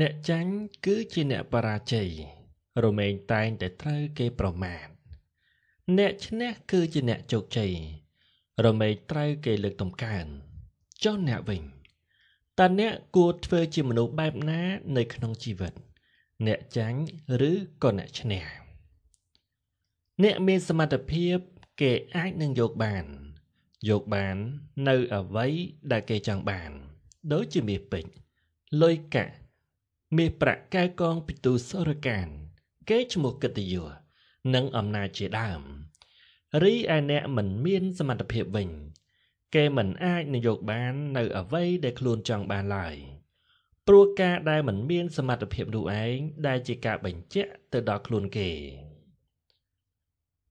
អ្នកចាញ់គឺជាអ្នកបរាជ័យរមែងតែងតែត្រូវគេប្រមាថអ្នកឈ្នះគឺជាអ្នកជោគជ័យរមែងត្រូវគេលើកតម្កើងចុះអ្នកវិញតើអ្នកគួរធ្វើជាមនុស្សបែបណានៅក្នុងជីវិត អ្នកចាញ់ឬក៏អ្នកឈ្នះអ្នកមានសមត្ថភាពគេអាចនឹងយកបានយកបាននៅអ្វីដែលគេចង់បាន ដូចជាមាសពេជ្រលុយកាក់មាសប្រាក់កែកងពីទូសរកានគេឈ្មោះកិត្តិយសនិងអំណាចជាដើម រីឯអ្នកមិនមាន សមត្ថភាពវិញគេមិនអាចនយោបាននៅអ្វីដែលខ្លួនចង់បានឡើយព្រោះការដែលមិនមានសមត្ថភាពនោះឯងដែលជាការបញ្ជាក់ទៅដល់ខ្លួនគេ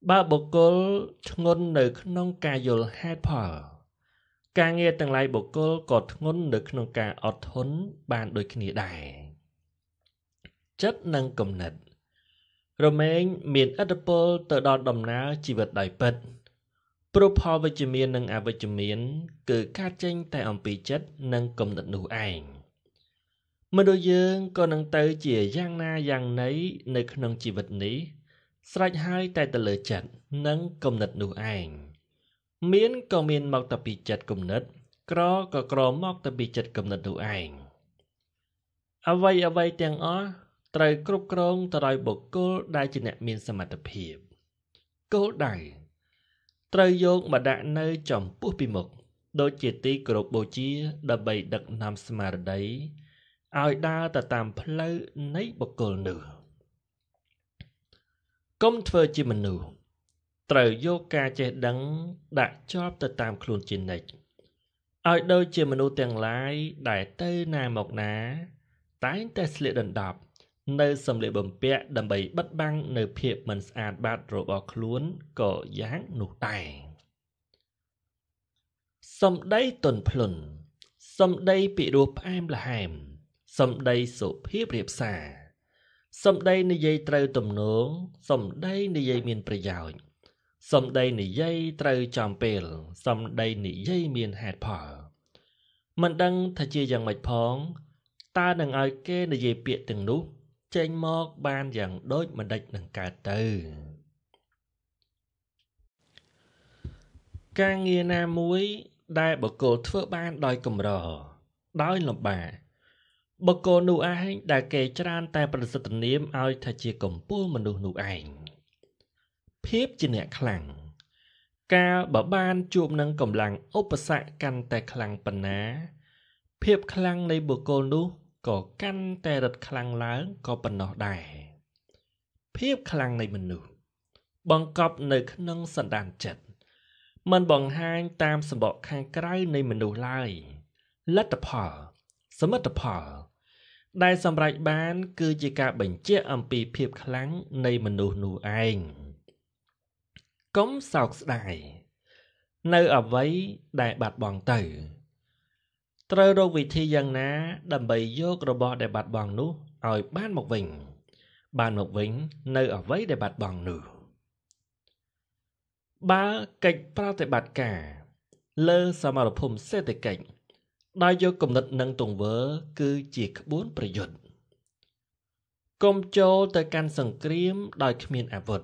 បើបុគ្គលធ្ងន់នៅក្នុងការយល់ហេតុផលការងារទាំងឡាយបុគ្គលក៏ធ្ងន់នៅ ក្នុងការអត់ធន់បានដូចគ្នាដែរចិត្តនិងគំនិត រមែងមានឥទ្ធិពលទៅដល់ដំណើរជីវិតដោយពិតព្រោះផលវិជ្ជមាននិងអវិជ្ជមាន គឺការចេញតែអំពីចិត្តនិងគំនិតនោះឯងមនុស្សយើងក៏នឹងទៅជាយ៉ាងណាយ៉ាងណីនៅក្នុងជីវិតនេះស្រេចហើយតែទៅលើចិត្តនិងគំនិតនោះឯងមានក៏មានមកតែពីចិត្តគំនិតក្រក៏ក្រមកតែពីចិត្តគំនិតនោះឯងអ្វីអ្វីទាំងអស់ត្រូវគ្រប់គ្រងទៅដោយបុគ្គលដែលជាអ្នកមាន សមត្ថភាពគោលដៅត្រូវយកមកដាក់នៅចំពោះពីមុខដូចជាទីគោរពបូជា ដើម្បី ដឹកនាំស្មារតីឲ្យដើរទៅតាមផ្លូវនៃបុគ្គលនោះកុំធ្វើជាមនុស្សត្រូវយកការចេះដឹងដាក់ជាប់ទៅតាមខ្លួនជានិច្ចឲ្យដូចជាមនុស្សទាំងឡាយដែលទៅណាមកណា តែងតែស្លៀកដណ្ដប់នៅសម្លៀកបំពាក់ដើម្បីបិទបាំងនៅភាពមិនស្អាតបាតរបស់ខ្លួនក៏យ៉ាងនោះដែរសម្ដីទន់ភ្លន់សម្ដីពិរោះផ្អែមល្ហែមសម្ដីសុភាពរាបសារសម្ដីនិយាយត្រូវទំនងសម្ដីនិយាយមានប្រយោជន៍សម្ដីនិយាយត្រូវចំពេលសម្ដីនិយាយមានហេតុផលមិនដឹងថាជាយ៉ាងម៉េចផងតើនឹងឲ្យគេនិយាយពាក្យទាំងនោះចេញមកបានយ៉ាងដូចម្ដេចនឹងកើតទៅ ការងារណាមួយដែលបកគោធ្វើបានដោយកម្រដោយលំបាកបកគោនោះឯងដែលគេច្រើនតែប្រសិទ្ធនាមឲ្យថាជាកម្ពស់មនុស្សនោះឯងភាពជាអ្នកខ្លាំងកាលបើបានជួបនឹងកម្លាំងឧបសគ្គកាន់តែខ្លាំងប៉ុណ្ណាភាពខ្លាំងនៃបុគ្គលនោះក៏កាន់តែរឹតខ្លាំងឡើងក៏ប៉ុណ្ណោះដែរភាពខ្លាំងនៃមនុស្សបង្កប់នៅក្នុងសន្តានចិត្តมันបង្ហាញតាមសម្បកខាងក្រៅនៃមនុស្សឡើយលទ្ធផលសមិទ្ធផលដែលសម្រេចបានគឺជាការបញ្ជាក់អំពីភាពខ្លាំងនៃមនុស្សនោះឯងកុំសោកស្ដាយនៅអ្វីដែលបាត់បង់ទៅត្រូវរកវិធីយ៉ាងណាដើម្បីយករបស់ដែលបាត់បង់នោះឲ្យបានមកវិញ បានមកវិញនៅអ្វីដែលបាត់បង់នោះបើកិច្ចប្រតិបត្តិការ លើសមរភូមិសេដ្ឋកិច្ចដោយយកគំនិតនិងទង្វើ គឺជាក្បួនប្រយុទ្ធកុំចូលទៅកាន់សង្គ្រាមដោយគ្មានអាវុធ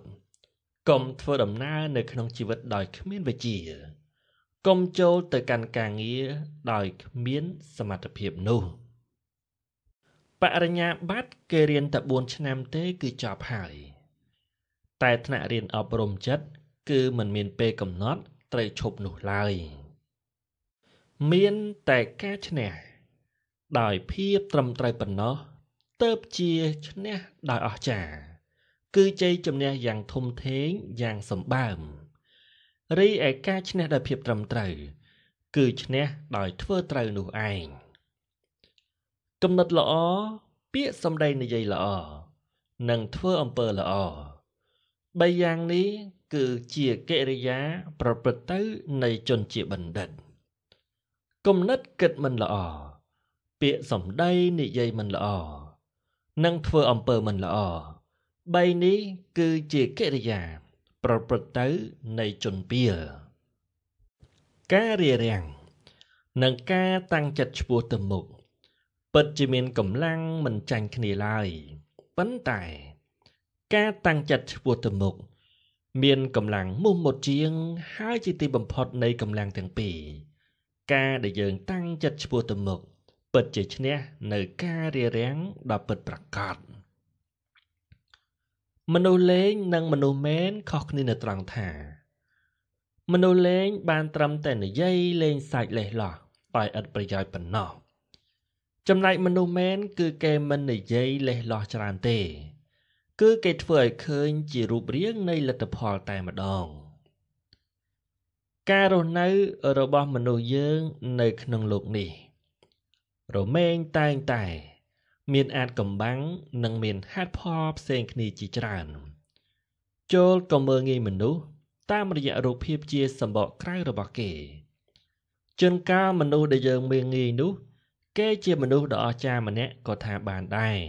កុំធ្វើដំណើរនៅក្នុងជីវិតដោយគ្មានវិជ្ជាកុំចូលទៅកាន់ការងារដោយគ្មានសមត្ថភាពនោះបរិញ្ញាបត្រគេរៀនតែ4ឆ្នាំទេគឺចប់ហើយតែថ្នាក់រៀនអប់រំចិត្តគឺมันមានពេលកំណត់ត្រូវឈប់នោះឡើយមានតែការឈ្នះដោយភាពត្រឹមត្រូវប៉ុណ្ណោះទៅជាឈ្នះដោយអស្ចារ្យគឺជ័យជំនះយ៉ាងធំធេងយ៉ាងសម្បើម។រីឯការឈ្នះដោយភាព ត្រឹមត្រូវគឺឈ្នះដោយធ្វើត្រូវនោះឯងគំនិតល្អពាក្យសម្ដីនិយាយល្អនិងធ្វើអំពើល្អបីយ៉ាងនេះ គឺជាកិរិយា ប្រព្រឹត្តទៅនៃជនជាបណ្ឌិតគំនិតគិតមិនល្អពាក្យសម្ដីនិយាយមិនល្អនិងធ្វើអំពើមិនល្អ បីនេះគឺជាកិរិយាប្រព្រឹត្តទៅនៃជនពៀលការរារាំងនិងការតាំងចិត្តឆ្ពោះទៅមុខពិតជាមានកម្លាំងមិនចាញ់គ្នាឡើយប៉ុន្តែ ការតាំងចិត្តឆ្ពោះទៅមុខមានកម្លាំងមុះមុតជាងហើយជាទីបំផុតនៃកម្លាំងទាំងពីរការដែលយើង តាំងចិត្តឆ្ពោះទៅមុខពិតជាឈ្នះនៅការរារាំងដ៏ពិតប្រាកដ។មនុស្សលេងនិងមនុស្សមែនខុសគ្នានៅត្រង់ថា មនុស្សលេង បានត្រឹមតែនិយាយលេងសាច់លេះលោះតែឥតប្រយោជន៍ប៉ុណ្ណោះចំណែកមនុស្សមែនគឺគេមិននិយាយលេះលោះច្រើនទេ គឺគេធ្វើឲ្យឃើញជារូបរាងនៃលទ្ធផលតែម្ដង ការរស់នៅរបស់មនុស្សយើងនៅក្នុងលោកនេះ រមែងតែងតែមានអាចកំបាំងនិងមានហេតុផលផ្សេងគ្នាជាច្រើន ចូលក៏មើងងាយមនុស្សតាមរយៈរូបភាពជាសម្បកក្រៅរបស់គេជួនកាលមនុស្សដែលយើងមើងងាយនោះគេជាមនុស្សដ៏អស្ចារ្យម្នាក់ក៏ថាបានដែរ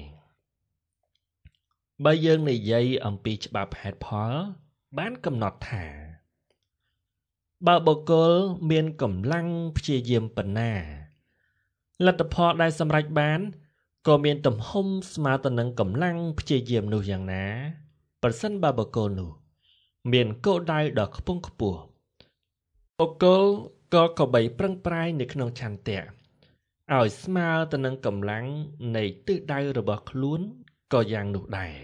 បើយើងនិយាយអំពីច្បាប់ហេតុផលបានកំណត់ថា បើបុគ្គលមានកម្លាំងព្យាយាមប៉ុណ្ណាលទ្ធផលដែលសម្រេចបានក៏មាន ទំហំស្មើទៅនឹងកម្លាំងព្យាយាមនោះយ៉ាងណា ប្រសិនបើបកគោនោះមានគោលដៅដ៏ខ្ពង់ខ្ពស់បកគោលក៏កបី ប្រឹងប្រែងនៅក្នុងឆន្ទៈឲ្យស្មើទៅនឹងកម្លាំងនៃទិសដៅរបស់ ខ្លួនក៏យ៉ាងនោះដែរ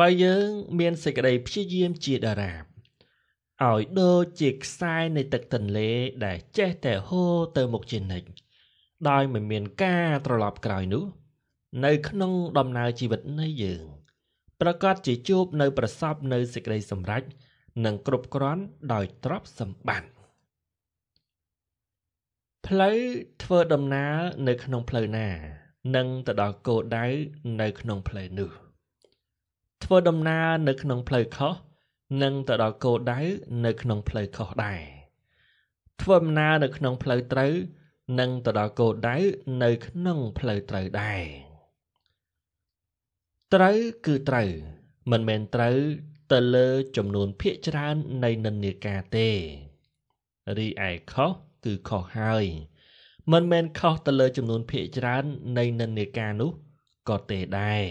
បើយើងមានសេចក្តីព្យាយាមជាតារាបឲ្យដូចជាខ្សែនៃទឹកទន្លេ ដែល ចេះតែហូរទៅមុខជានិច្ចដោយមិនមានការត្រឡប់ក្រោយនោះនៅក្នុងដំណើរជីវិតនៃយើង ប្រកាសជាជួបនៅប្រសពនៅសេចក្តីសម្រេចនិងគ្រប់គ្រាន់ដោយទ្រព្យសម្បត្តិផ្លូវធ្វើដំណើរនៅក្នុងផ្លូវណានឹងទៅដល់គោលដៅនៅក្នុងផ្លូវនោះធ្វើដំណើរនៅក្នុងផ្លូវខុសនឹងទៅដល់គោលដៅនៅក្នុងផ្លូវខុសដែរ ធ្វើដំណើរនៅក្នុងផ្លូវត្រូវនិងទៅដល់គោលដៅនៅក្នុង ផ្លូវត្រូវដែរត្រូវគឺត្រូវមិនមែនត្រូវ ទៅលើចំនួនភាកច្រើន នៃនិន្នាការទេ រីឯខុសគឺខុសហើយមិនមែនខុសទៅលើ ចំនួនភាកច្រើន នៃនិន្នាការនោះក៏ទេដែរ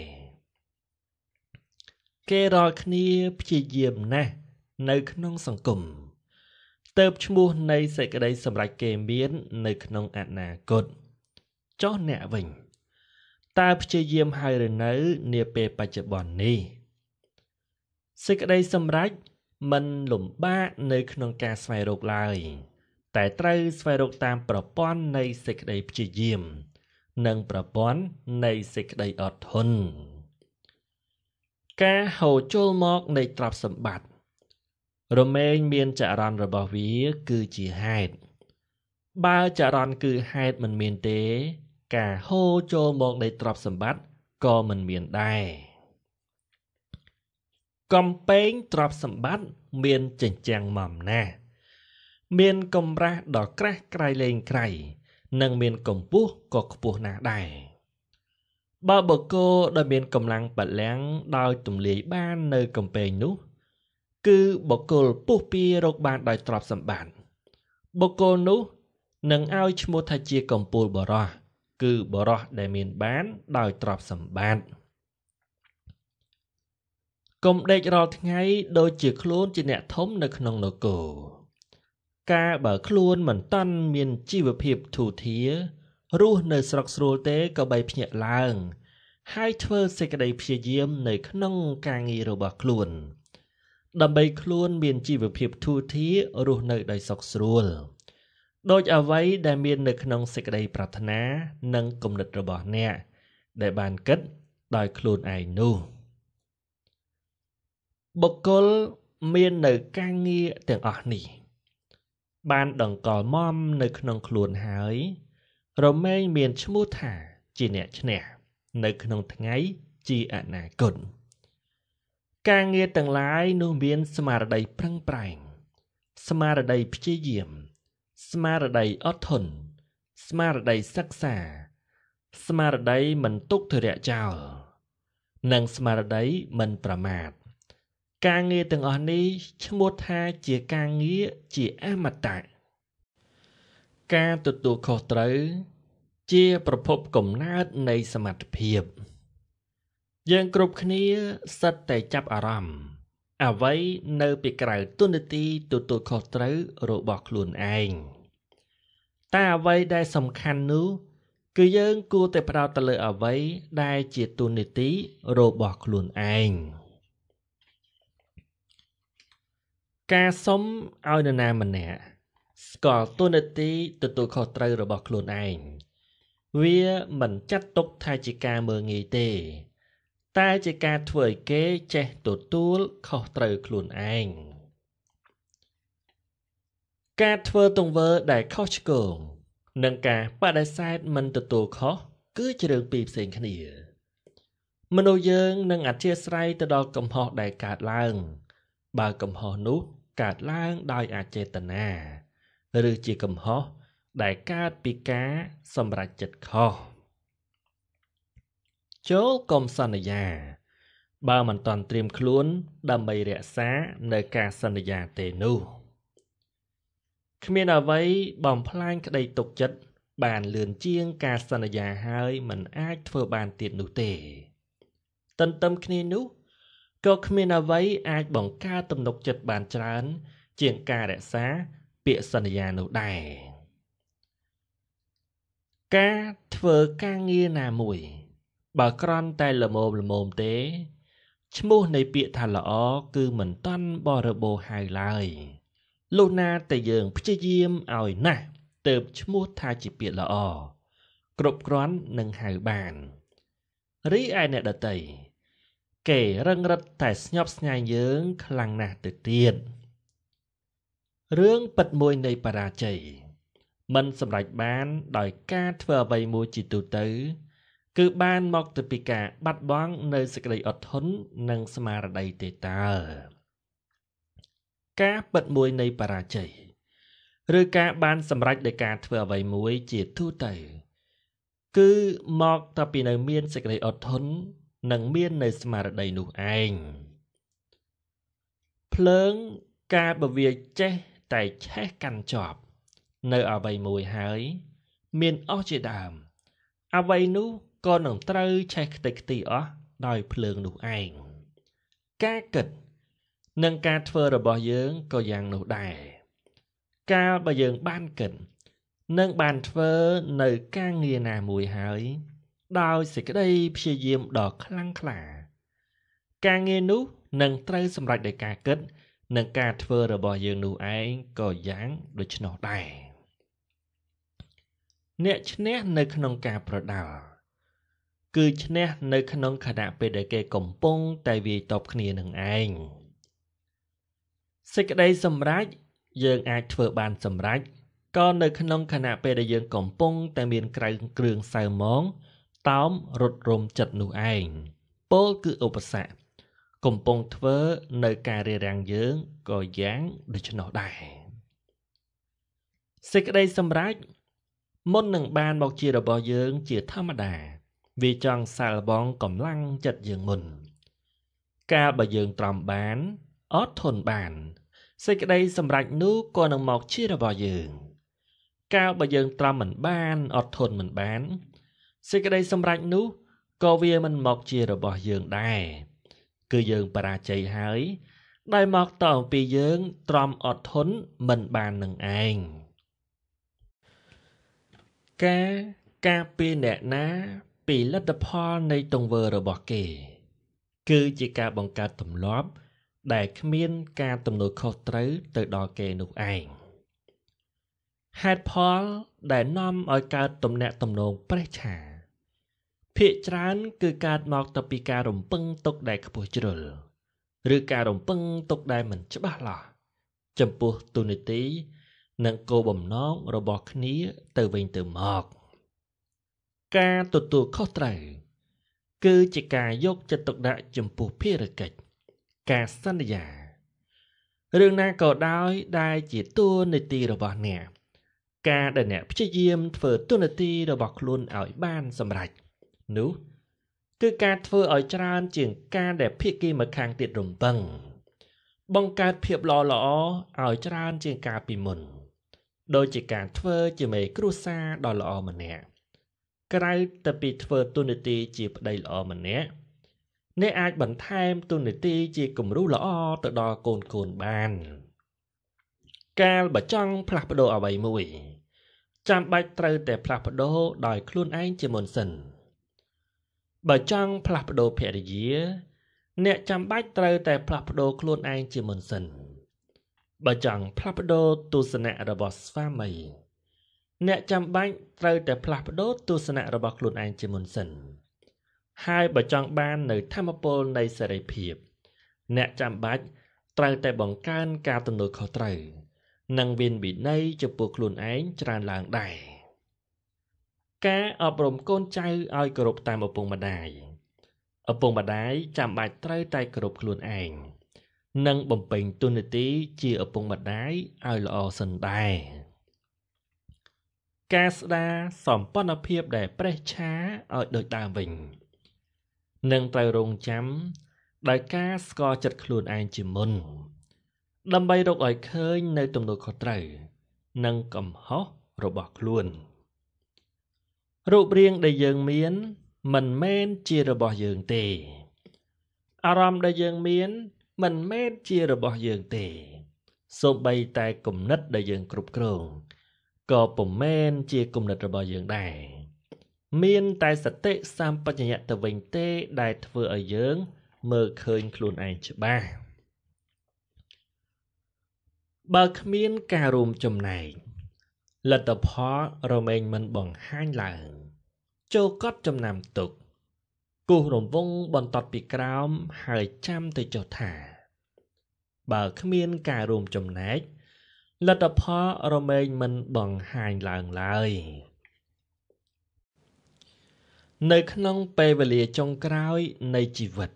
គេរាល់គ្នាព្យាយាមណាស់នៅ ក្នុងសង្គមស្ទើបឈ្មោះ នៃសេចក្តីសម្រេចគេមាននៅក្នុងអនាគតចុះអ្នកវិញតើព្យាយាមហើយឬនៅនាពេលបច្ចុប្បន្ននេះសេចក្តីសម្រេចមិនលំបាកនៅក្នុងការស្វែងរកឡើយតែត្រូវស្វែងរកតាមប្រព័ន្ធនៃសេចក្តីព្យាយាម និងប្រព័ន្ធនៃសេចក្តីអត់ធន់ការហូរចូលមកនៃទ្រព្យសម្បត្តិរមែងមានចរន្តរបស់វាគឺជាហេតុបើចរន្តគឺហេតុមិនមានទេ ការហូរចូលមកនៃទ្រព្យសម្បត្តិក៏មិនមានដែរកំពែងទ្រព្យសម្បត្តិមានចិញ្ចាំងម៉មណាស់មានកម្រាស់ដ៏ក្រាស់ក្រៃលែងក្រៃនិងមានកម្ពស់ក៏ខ្ពស់ណាស់ដែរបើបកគោដែលមានកម្លាំងបលាំងដោយទម្លាយបាននៅកំពែងនោះគឺបុគ្គលពុះពៀរោគបានដោយទ្រព្យសម្បត្តិបុគ្គលនោះនឹងឲ្យឈ្មោះថាជាកំពូលបរោះគឺបរោះដែលមានបាន ដោយទ្រព្យសម្បត្តិកុំដេករាល់ថ្ងៃ ដូចជា ខ្លួនជាអ្នកធំនៅ ក្នុងនគរការបើខ្លួនមិនតាន់មានជីវភាពធូរធាររស់នៅស្រុកស្រួលទេក៏បីភ្ញាក់ឡើង ហើយធ្វើសេចក្តីព្យាយាម នៅ ក្នុងការងាររបស់ខ្លួនដើម្បីខ្លួនមានជីវភាពធូរធាររស់នៅដោយសុខស្រួលដោយអ្វីដែលមាននៅក្នុងសេចក្តីប្រាថ្នានិងគំនិតរបស់អ្នកដែលបានគិតដោយខ្លួនឯងនោះបុគ្គលមាននៅការងារទាំងអស់នេះ បានដង្កល់មមនៅក្នុងខ្លួនហើយ រមែងមាន ឈ្មោះថាជាអ្នកឈ្នះនៅ ក្នុងថ្ងៃជាអនាគត។ការងារទាំងឡាយនោះមានស្មារតីប្រឹងប្រែង ស្មារតីព្យាយាម ស្មារតីអត់ធន់ស្មារតីសិក្សាស្មារតីមិនទុកធរៈចោលនិងស្មារតីមិនប្រមាទការងារទាំងអស់នេះឈ្មោះថាជាការងារជាអមតៈការទទួលខុសត្រូវជាប្រភពកំណើតនៃសមត្ថភាព។យើងគ្រប់គ្នាសិតតែចាប់អារម្មណ៍អ្វីនៅពីក្រៅទុនទី ទទួលខុសត្រូវរបស់ខ្លួនឯងតែអ្វីដែលសំខាន់នោះ គឺយើងគួរតែផ្ដោតទៅលើអ្វីដែលជាទុនទីរបស់ខ្លួនឯងការសុំឲ្យនរណាម្នាក់ស្គាល់ទុនទីទទួលខុសត្រូវរបស់ខ្លួនឯងវាមិនចាត់ទុកថាជាការមើលងាយទេតែជាការធ្វើឲ្យគេចេះទទួលខុសត្រូវខ្លួនឯងការធ្វើទង្វើដែលខុសឆ្គងនិងការបដិសេធមិនទទួលខុសគឺជារឿងពីរផ្សេងគ្នាមនុស្សយើងនឹងអធិស្ឋានទៅដល់កំហុសដែលកើតឡើង បើកំហុសនោះកើតឡើងដោយអចេតនាឬជាកំហុសដែលកើតពីការសម្រេចចិត្តខុសចូលកុំសន្យា បើមិនតន់ត្រៀមខ្លួនដើម្បីរក្សានៅការសន្យាទេនោះ គ្មានអ្វីបំផ្លាញក្តីទុកចិត្តបានលឿនជាង ការសន្យាហើយមិនអាច ធ្វើបានទៀតនោះទេទន្ទឹមគ្នានោះក៏គ្មានអ្វីអាចបង្ការទំនុកចិត្តបានច្រើន ជាងការរក្សា ពាក្យសន្យានោះដែរការធ្វើការងារណាមួយបើក្រន់តែល្មមល្មមទេឈ្មោះនៃពាក្យថាល្អគឺមិនតាន់បរិបូរហៅឡើយលុះណាតែយើងព្យាយាមឲ្យណាស់ទៅឈ្មោះថាជាពាក្យល្អគ្រប់គ្រាន់នឹងហៅបាន រីឯអ្នកដតីគេរឹងរិតតែស្ញប់ស្ញែងយើងខ្លាំងណាស់ទៅទៀតរឿងពិតមួយនៃបរាជ័យមិនសម្រេចបានដោយការធ្វើអ្វីមួយជាទូទៅទៅគឺបានមកទៅពីការបាត់បង់នៅសេចក្តីអត់ធន់និងស្មារតីទេតើការពិតមួយនៃបរាជ័យឬការបានសម្រេចដោយការធ្វើអ្វីមួយជាទូទៅ គឺមកតែពីនៅមានសេចក្តីអត់ធន់និងមាននៅស្មារតីនោះឯងភ្លើងការបវាចេះតែឆេះកាន់ជាប់នៅអ្វីមួយហើយ មានអស់ជាដើមអ្វីនោះក៏នឹងត្រូវឆេះខ្ទេចខ្ទីអស់ដោយ ភ្លើងនោះឯងការគិត និងការធ្វើរបស់យើងក៏យ៉ាងនោះដែរកាលបើយើងបានគិតនិងបានធ្វើនៅការងារណាមួយហើយ ដោយសេចក្តីព្យាយាមដ៏ខ្លាំងក្លា ការងារនោះនឹងត្រូវសម្រេចដោយការគិត និងការធ្វើរបស់យើង នោះឯងក៏យ៉ាង ដូច្នោះដែរអ្នកឈ្នះនៅក្នុងការប្រដាល់គឺឈ្នះនៅក្នុងខណៈពេលដែលគេកំពុងតែវាយតប់គ្នានឹងឯងសេចក្តីសម្រេចយើងអាចធ្វើបានសម្រេចក៏នៅក្នុងខណៈពេលដែលយើង កំពុងតែមានក្រៅគ្រឿងសៅមងតោមរត់រមចិត្តនោះឯងពលគឺឧបសគ្គកំពុងធ្វើ នៅការរារាំងយើងក៏យ៉ាងដូច្នោះដែរសេចក្តីសម្រេចមុននឹងបានមកជារបស់យើងជាធម្មតាវាចង់សាលបងកម្លាំងចិត្តយើងមុន កាលបើយើងត្រាំបានអត់ធន់បាន សេចក្តីសម្រេចនោះក៏នឹងមកជារបស់យើងកាលបើយើង ត្រាំមិនបានអត់ធន់មិនបាន សេចក្តីសម្រេចនោះក៏វាមិនមកជារបស់យើងដែរគឺយើងបរាជ័យហើយដែលមកតអំពីយើង ត្រាំអត់ធន់មិនបាននឹងឯងការការពារអ្នកណាពីលទ្ធផលនៃទង្វើរបស់គេ គឺជាការបង្កើតទម្លាប់ដែលគ្មានការទំនួលខុសត្រូវទៅដល់គេនោះឯងហេតុផលដែលនាំឲ្យកើតទំនាក់ទំនងប្រេះឆាភាកច្រើនគឺកើតមកទៅពីការរំពឹងទុកដែលខ្ពស់ជ្រុលឬការរំពឹងទុកដែលមិនច្បាស់លាស់ចំពោះទូនីតិនិងគោលបំណងរបស់គ្នាទៅវិញទៅមកការទទួលខុសត្រូវគឺជាការយកចិត្តទុកដាក់ចំពោះភារកិច្ចការសន្យារឿងណាក៏ដោយដែលជាតួនាទីរបស់អ្នកការដែលអ្នកព្យាយាមធ្វើតួនាទីរបស់ខ្លួនឲ្យបានសម្រេចនោះគឺការធ្វើឲ្យច្រើនជាងការដែលភាគីម្ខាងទៀតរំពឹង បង្កើតភាពល្អល្អឲ្យច្រើនជាងការពីមុនដោយជាការធ្វើជាមេគ្រួសារដ៏ល្អម្នាក់ក្រៅទៅពីធ្វើទូនាទីជាប្តីល្អម្នាក់អ្នកអាចបន្ថែមទូនាទីជាគំរូល្អទៅដល់កូនកូនបាន កាលបើចង់ផ្លាស់ប្ដូរអ្វីមួយ ចាំបាច់ត្រូវតែផ្លាស់ប្ដូរដោយខ្លួនឯងជាមុនសិនបើចង់ផ្លាស់ប្ដូរភរិយាអ្នកចាំបាច់ត្រូវតែផ្លាស់ប្ដូរខ្លួនឯងជាមុនសិនបើចង់ផ្លាស់ប្ដូរទស្សនៈរបស់ស្វាមីអ្នកចាំបាច់ត្រូវតែផ្លាស់ប្ដូរទស្សនៈរបស់ខ្លួនឯងជាមុនសិនហើយបើចង់បាននៅធម្មពលនៃសេរីភាព អ្នកចាំបាច់ត្រូវតែបង្កើនការទំនួលខុសត្រូវ និងមានវិន័យចំពោះខ្លួនឯងច្រើនឡើងដែរការអប់រំកូនចៅឲ្យគោរពតាមឪពុកម្ដាយឪពុកម្ដាយចាំបាច់ត្រូវតែគោរពខ្លួនឯងនិងបំពេញតួនាទីជាឪពុកម្ដាយឲ្យល្អសិនដែរការស្ដារសម្ព័ន្ធភាពដែលប្រេះឆាឲ្យដូចដើមវិញនឹងត្រូវរងចាំដោយការស្គាល់ចិត្តខ្លួនឯងជាមុន ដើម្បីរកឲ្យឃើញនៅទំនួលខុសត្រូវនិងកំហុសរបស់ខ្លួន រូបរាងដែលយើងមានមិនមែនជារបស់យើងទេអារម្មណ៍ដែលយើងមាន មិនមែនជារបស់យើងទេសូម្បីតែគំនិតដែលយើងគ្រប់គ្រងក៏ពុំមែនជាគំនិតរបស់យើងដែរមាន តែសតិសម្បជញ្ញៈទៅវិញទេ ដែលធ្វើឲ្យយើង មើលឃើញខ្លួនឯងច្បាស់បើគ្មានការរួមចំណែកលទ្ធផលរមែងមិនបង្ហាញឡើង ចូលកត់ចំណាំទុកគោះរង្វង់បន្តពីក្រោមហើយចាំទៅចុះថា បើគ្មាន ការរួមចំណែកលទ្ធផលរមែងមិនបង្ហាញឡើងឡើយ នៅក្នុងពេលវេលាចុងក្រោយនៃជីវិត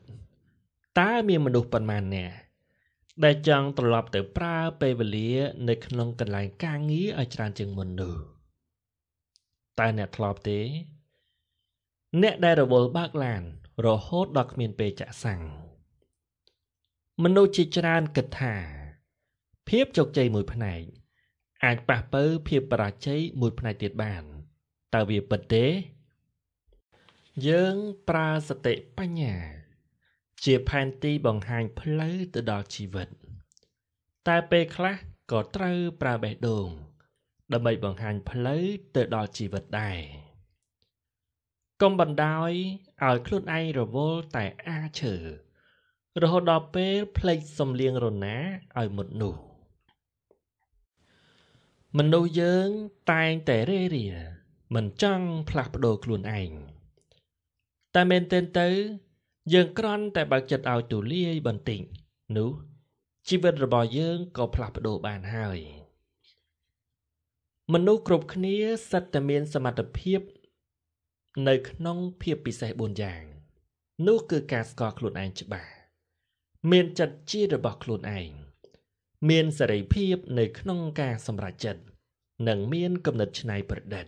តើមានមនុស្សប៉ុន្មានអ្នកដែលចង់ត្រឡប់ទៅប្រើពេលវេលានៅក្នុងកន្លែងការងារឲ្យច្រើនជាងមុននោះតើអ្នកធ្លាប់ទេ អ្នកដែលរវល់បើកឡាន រហូតដល់គ្មានពេលចាក់សាំងមនុស្សជាច្រើនគិតថាភាពជោគជ័យមួយផ្នែក អាចប៉ះពើភាពបរាជ័យមួយផ្នែកទៀតបានតើវាពិតទេ យើងប្រើសតិបញ្ញា ជាផែនទីបង្ហាញផ្លូវទៅដល់ជីវិត តែពេលខ្លះក៏ត្រូវប្រើបេះដូង ដើម្បីបង្ហាញផ្លូវទៅដល់ជីវិតដែរកុំបណ្ដោយឲ្យខ្លួនឯងរវល់តែអាឈើរហូតដល់ពេលភ្លេចសំលៀងរណាឲ្យមុតនោះមនុស្សយើងតែងតែរេរាមិនចង់ផ្លាស់ប្ដូរខ្លួនឯងតែមែនទែនទៅ យើងក្រន់តែបើកចិត្តឲ្យទូលាយបន្តិចនោះជីវិតរបស់យើងក៏ផ្លាស់ប្ដូរបានហើយមនុស្សគ្រប់គ្នាសិតតែមានសមត្ថភាព នៅក្នុងភាពពិសេស4យ៉ាង នោះគឺការស្គាល់ខ្លួនឯងច្បាស់មាន ចិត្តជារបស់ខ្លួនឯងមានសេរីភាពនៅក្នុងការសម្រេចចិត្តនិង មានគំនិតច្នៃប្រឌិត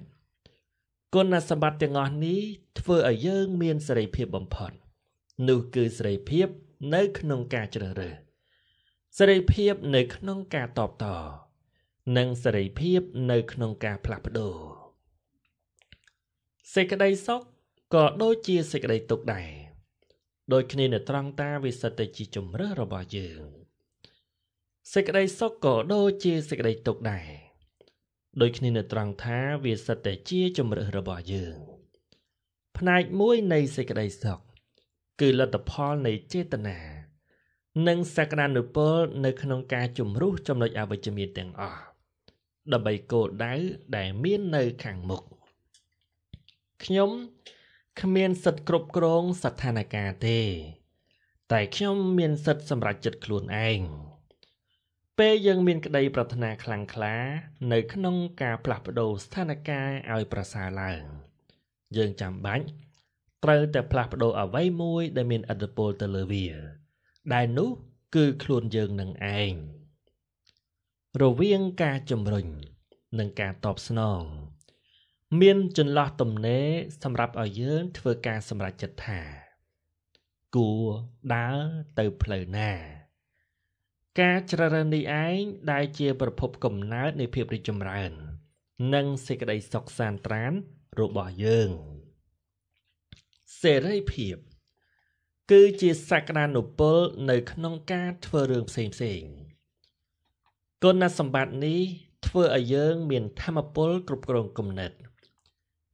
គុណសម្បត្តិទាំងអស់នេះធ្វើឲ្យយើង មានសេរីភាពបំផុតនោះគឺសេរីភាពនៅក្នុងការជ្រើសរើសសេរីភាពនៅក្នុងការតបត និងសេរីភាពនៅក្នុងការផ្លាស់ប្ដូរសេចក្តីសុខក៏ដូចជាសេចក្តីទុក្ខដែរដូចគ្នានៅត្រង់តាវាសិតតែជាជំរើសរបស់យើង។សេចក្តីសុខក៏ដូចជាសេចក្តីទុក្ខដែរដូចគ្នានៅត្រង់ថាវាសិតតែជាជំរើសរបស់យើងផ្នែកមួយនៃសេចក្តីសុខគឺលទ្ធផលនៃចេតនានិងសក្តានុពលនៅក្នុងការជំរុះចំណុចអវិជ្ជមានទាំងអស់ដើម្បីគោលដៅដែលមាននៅខាងមុខខ្ញុំគ្មានសិទ្ធិគ្រប់គ្រងស្ថានភាពទេតែខ្ញុំមានសិទ្ធិសម្រេចចិត្តខ្លួនឯងពេលយើងមានក្តីប្រាថ្នាខ្លាំងក្លានៅក្នុងការផ្លាស់ប្ដូរស្ថានភាពឲ្យប្រសើរឡើង យើងចាំបាច់ត្រូវតែផ្លាស់ប្ដូរអ្វីមួយដែលមានឥទ្ធិពលទៅលើវា ដែលនោះគឺខ្លួនយើងនឹងឯងរវាងការជំរុញនិងការតបស្នង មានចន្លោះទំនេរសម្រាប់ឲ្យយើងធ្វើការសម្រេចចិត្តថា គួរដើរទៅផ្លូវណាការជ្រើសរើសនេះឯងដែលជាប្រភពកំណើតនៃភាពរីកចម្រើន និងសេចក្តីសុខសាន្តត្រានរបស់យើង សេរីភាព គឺជាសក្តានុពលនៅក្នុងការធ្វើរឿងផ្សេងផ្សេង គុណសម្បត្តិនេះ ធ្វើឲ្យយើង មានធមពលគ្រប់គ្រងគំនិត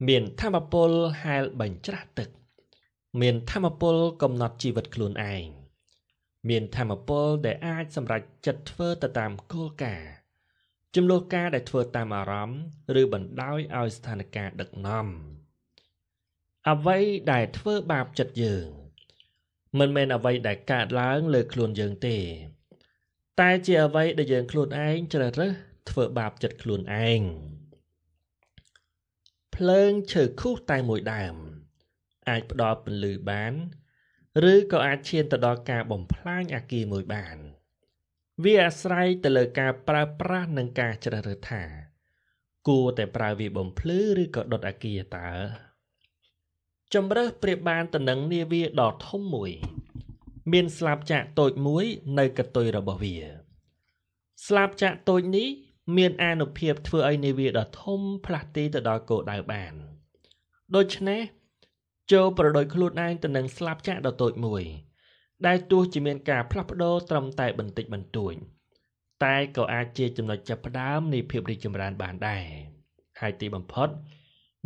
មានធមពលហែលបញ្ច្រាស់ទឹកមានធមពលកំណត់ជីវិតខ្លួនឯងមានធម៌ពលដែលអាចសម្រេចចិត្តធ្វើទៅតាមគោលការណ៍ចំនួនការ ដែលធ្វើតាមអារម្មណ៍ឬបណ្ដោយឲ្យស្ថានភាពដឹកនាំអ្វីដែលធ្វើបាបចិត្តយើង មិនមែនអ្វីដែលកើតឡើង លើខ្លួនយើងទេ តែ ជាអ្វីដែលយើងខ្លួនឯងជ្រើសរើសធ្វើបាបចិត្តខ្លួនឯងភ្លើងឈើឃុះតែមួយដើមអាចផ្ដល់ពន្លឺបានឬក៏អាចឈានទៅដល់ការបំផ្លាញអាគារមួយបាន វាអាស្រ័យទៅលើការប្រើប្រាស់និងការជ្រើសរើសថា គួរតែប្រើវាបំភ្លឺឬក៏ដុតអាគារតើជំរើសប្រៀបបានទៅនឹងនាវាដ៏ធំមួយ មានស្លាបចាក់តូចមួយនៅកតុយរបស់វា ស្លាបចាក់តូចនេះមាន អានុភាពធ្វើឲ្យនាវាដ៏ធំផ្លាស់ទីទៅដល់គោលដៅបាន ដូច្នេះចូលប្រដូចខ្លួនឯងទៅនឹងស្លាបចាក់ដ៏តូចមួយ ដែលទោះជាមានការផ្លាស់ប្ដូរត្រឹមតែបន្តិចបន្តួចតែក៏អាចជាចំណុចចាប់ផ្ដើមនៃភាពរីកចម្រើនបានដែរហើយទីបំផុត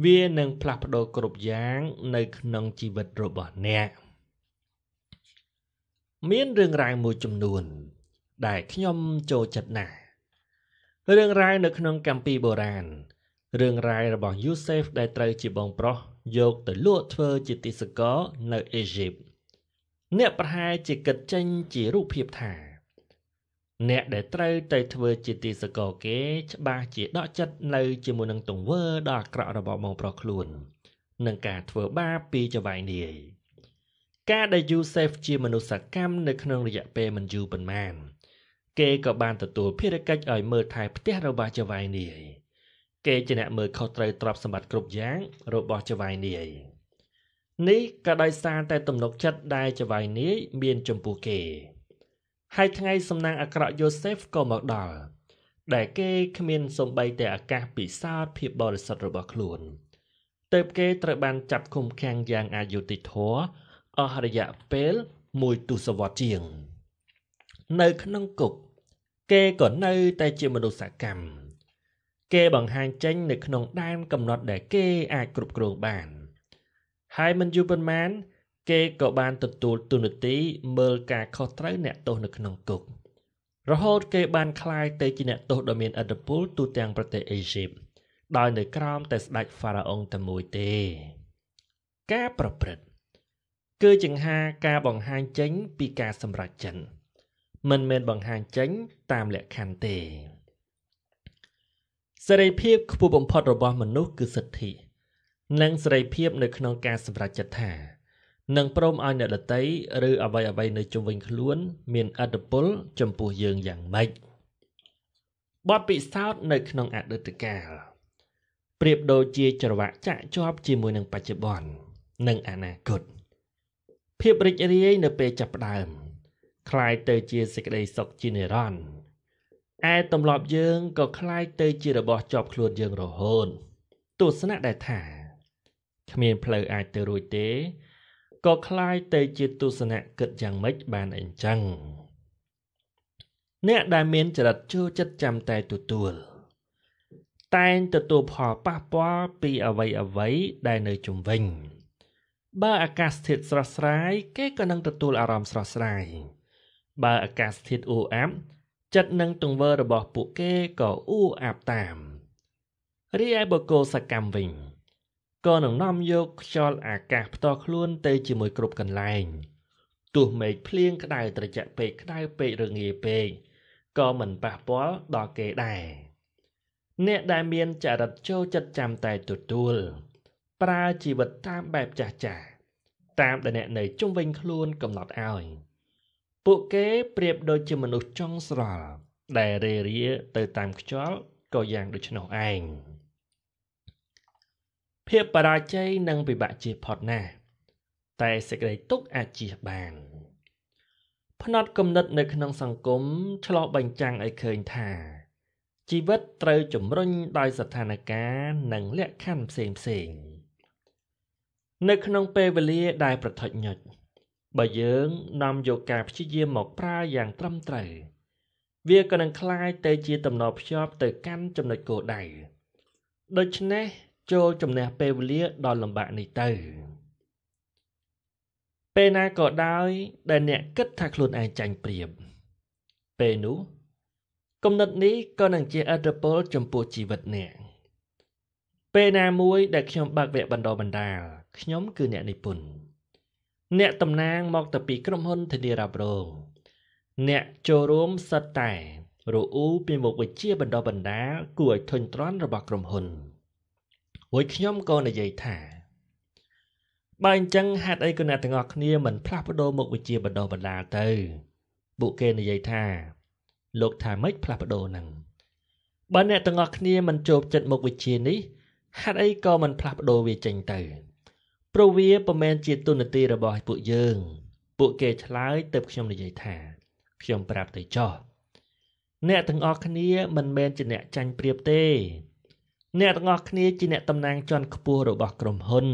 វានឹងផ្លាស់ប្ដូរគ្រប់យ៉ាង នៅក្នុងជីវិតរបស់អ្នកមានរឿងរ៉ាវមួយចំនួន ដែលខ្ញុំចូលចិត្តណាស់រឿងរ៉ាវនៅក្នុងកម្ពីបុរាណរឿងរ៉ាវរបស់យូសេហ្វដែលត្រូវជាបងប្រុសយកទៅលក់ធ្វើជាទីសករនៅអេស៊ីបអ្នកប្រហែលជាគិតចេញជារូបភាពថាអ្នកដែលត្រូវទៅធ្វើជាទីសករគេច្បាស់ជាដកចិត្តនៅជាមួយនឹងទង្វើដ៏អាក្រក់របស់បងប្រុសខ្លួននិងការធ្វើបាបពីចវាយនាយការដែលយូសេហ្វជាមនុស្សសកម្មនៅក្នុងរយៈពេលមិនយូរប៉ុន្មាន គេក៏បានទទួលភារកិច្ចឲ្យមើលថែផ្ទះរបស់ចវាយនាយគេជាអ្នកមើលខុសត្រូវទ្រព្យសម្បត្តិគ្រប់យ៉ាងរបស់ចវាយនាយនេះក៏ដោយសារតែទំនុកចិត្តដែលចវាយនាយមានចំពោះគេហើយថ្ងៃសំណាងអាក្រក់យូសេហ្វក៏មកដល់ដែលគេ គ្មានសំបីតែឱកាសពិសោធន៍ភាពបរិសុទ្ធរបស់ខ្លួន ទៅគេត្រូវបានចាប់ឃុំឃាំងយ៉ាងអយុត្តិធម៌អស់រយៈពេលមួយទសវត្សរ៍ជាង នៅក្នុងគុកគេក៏នៅតែជាមនុស្សសកម្មគេបង្ហាញចេញ នៅក្នុងដែនកំណត់ដែលគេអាចគ្រប់គ្រងបានហើយមិនយូរប៉ុន្មានគេក៏បានទទួលទូនាទីមើលការខុសត្រូវអ្នកទោសនៅក្នុងគុករហូតគេបានคลายទៅជាអ្នកទោសដ៏មានឥទ្ធិពលទូទាំងប្រទេសអេស៊ីបដោយនៅក្រោមតែស្ដេចហ្វារ៉ាអុងតែមួយទេ ការប្រព្រឹត្តគឺចង្ហាការបង្ហាញចេញពីការសម្រេចចិត្តមិនមែនបង្ហាញចេញ តាមលក្ខខណ្ឌទេសេរីភាពខ្ពស់បំផុតរបស់មនុស្សគឺសិទ្ធិនិងសេរីភាពនៅក្នុងការសម្រេចចិត្តថានឹងព្រមឲ្យអ្នកដតីឬអ្វីអ្វីនៅជុំវិញខ្លួន មានអត្តពលចំពោះយើងយ៉ាងម៉េចបទពិសោធន៍នៅក្នុងអតីតកាលប្រៀបដូចជាច្រវាក់ចាក់ជាប់ជាមួយនឹងបច្ចុប្បន្ននិងអនាគតភាពរីករាយនៅពេលចាប់ផ្ដើមคล้ายទៅជាសេចក្តីសុខជានិរន្តរ៍ឯទម្លាប់យើងក៏คล้ายទៅជារបស់ជាប់ខ្លួនយើងរហូតទស្សនៈដែលថាគ្មានផ្លូវអាចទៅរួចទេក៏คล้ายទៅជាទស្សនៈគិតយ៉ាងម៉េចបានអីចឹងអ្នកដែលមានចរិតចូលចិត្តចាំតែទទួល តែងទទួលផលប៉ះពាល់ពីអ្វីអ្វីដែលនៅជុំវិញ បើអាកាសធាតុស្រស់ស្រាយគេក៏នឹងទទួលអារម្មណ៍ស្រស់ស្រាយបើអាកាសធាតុអ៊ូអាប់ចិត្តនិងទង្វើរបស់ពួកគេក៏អ៊ូអាប់តាមរីឯបកគោសកម្មវិញក៏នឹងនាំយកខ្យល់អាកាសផ្ទាល់ខ្លួនទៅជាមួយគ្រប់កន្លែង ទោះមេឃភ្លៀងក្តៅត្រជាក់ពេកក្តៅពេករងាពេកក៏មិនប៉ះពាល់ដល់គេដែរអ្នកដែលមានចរិតចូលចិត្តចាំតែទទួលប្រើជីវិតតាមបែបចាស់ចាស់តាមដែលអ្នកនៅជុំវិញខ្លួនកំណត់ឲ្យ។ពួកគេប្រៀបដូចជាមនុស្សចង់ស្រល់ដែលរេរាទៅតាមខ្យល់ក៏យ៉ាងដូច្នោះឯងភាពបរាជ័យនឹងពិបាកជៀសផុតណាស់តែសេចក្តីទុកអាចជៀសបានផ្នត់គំនិតនៅក្នុងសង្គមឆ្លោះបញ្ចាំងឲ្យឃើញថាជីវិតត្រូវជំរុញដោយស្ថានភាពនិងលក្ខខណ្ឌផ្សេងផ្សេងនៅក្នុងពេលវេលាដែលប្រថុចញុច្ចបើយើង នាំយកការព្យាយាមមកប្រើយ៉ាងត្រឹមត្រូវវាក៏នឹងคล้ายទៅជាតំណភ្ជាប់ទៅកាន់ចំណុចគោលដៅដូច្នេះចូលជំនះពេលវេលាដ៏លំបាកនេះទៅ ពេលណាក៏ដោយដែល អ្នកគិតថាខ្លួនឯងចាញ់ប្រៀបពេលនោះគំនិតនេះក៏នឹងជាអត្តពល ចំពោះជីវិតអ្នកពេលណាមួយដែលខ្ញុំបើកវគ្គបណ្ដុះបណ្ដាលខ្ញុំគឺអ្នកនិពន្ធអ្នកតំណាងមកទៅពីក្រុមហ៊ុនធានារ៉ាប់រងអ្នកចូលរួមសិតតែរអ៊ូពីមុខវិជ្ជាបណ្ដុះបណ្ដាលគួរឲ្យធុញទ្រាន់របស់ក្រុមហ៊ុនរួចខ្ញុំក៏និយាយថាបើអញ្ចឹងហេតុអីក៏អ្នកទាំងអស់គ្នាមិនផ្លាស់ប្ដូរមុខវិជ្ជាបណ្ដុះបណ្ដាលទៅពួកគេនិយាយថា លោកថាម៉េចផ្លាស់ប្ដូរនឹងបើអ្នកទាំងអស់គ្នាមិនចូលចិត្តមុខវិជ្ជានេះហេតុអីក៏មិនផ្លាស់ប្ដូរវាចេញទៅព្រោះវាពុំមែនជាទុននទីរបស់ពួកយើង ពួកគេឆ្លើយទៅខ្ញុំនិយាយថា ខ្ញុំប្រាប់ទៅចោះអ្នកទាំងអស់គ្នាមិនមែនជាអ្នកចាញ់ប្រៀបទេអ្នកទាំងអស់គ្នាជាអ្នកតំណាងជាន់ខ្ពស់របស់ក្រុមហ៊ុន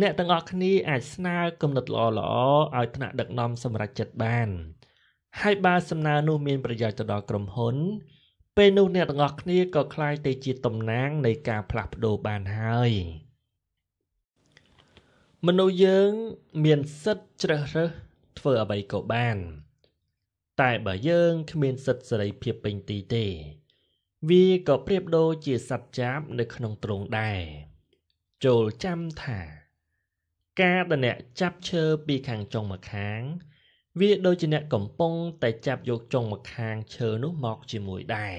អ្នកទាំងអស់គ្នា អាចស្នើគំនិតល្អល្អឲ្យថ្នាក់ដឹកនាំសម្រេចចិត្តបាន ហើយបើសំណើនោះមានប្រយោជន៍ទៅដល់ក្រុមហ៊ុន ពេលនោះអ្នកទាំងអស់គ្នាក៏คล้ายទៅជាតំណាងនៃការផ្លាស់ប្ដូរបានហើយ។មនុស្សយើងមានសិទ្ធិជ្រើសរើសធ្វើអ្វីក៏បាន តែបើយើងគ្មានសិទ្ធិសេរីភាពពេញទីទេ វាក៏ប្រៀបដូចជាសត្វចាបនៅក្នុងទ្រង់ដែរចូលចាំថា ការដែលអ្នកចាប់ឈើពីខាងចុងមកខាង វាដូចជាអ្នកកំពុងតែចាប់យកចុងមកខាងឈើនោះមកជាមួយដែរ